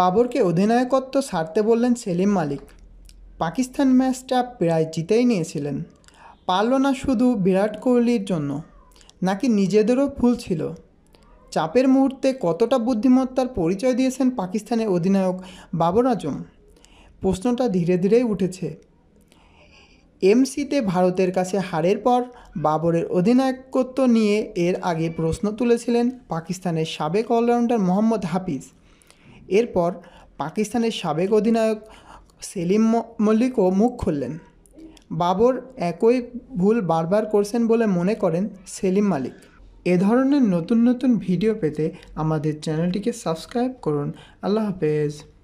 বাবরকে অধিনায়কত্ব সারতে বললেন সেলিম মালিক পাকিস্তান ম্যাচটা প্রায় জিতেই নিয়েছিলেন পারল না শুধু বিরাট কোহলির জন্য নাকি নিজেদেরও ভুল ছিল চাপের মুহূর্তে কতটা বুদ্ধিমত্তার পরিচয় দিয়েছেন পাকিস্তানের অধিনায়ক বাবর আজম প্রশ্নটা ধীরে ধীরেই উঠেছে এমসিতে ভারতের কাছে হারের পর বাবরের অধিনায়কত্ব নিয়ে এর আগে প্রশ্ন তুলেছিলেন পাকিস্তানের সাবেক অলরাউন্ডার মোহাম্মদ হাফিজ এরপর পাকিস্তানের সাবেক অধিনায়ক সেলিম মল্লিকও মুখ খুললেন বাবর একই ভুল বারবার করছেন বলে মনে করেন সেলিম মালিক এ ধরনের নতুন নতুন ভিডিও পেতে আমাদের চ্যানেলটিকে সাবস্ক্রাইব করুন আল্লাহ হাফেজ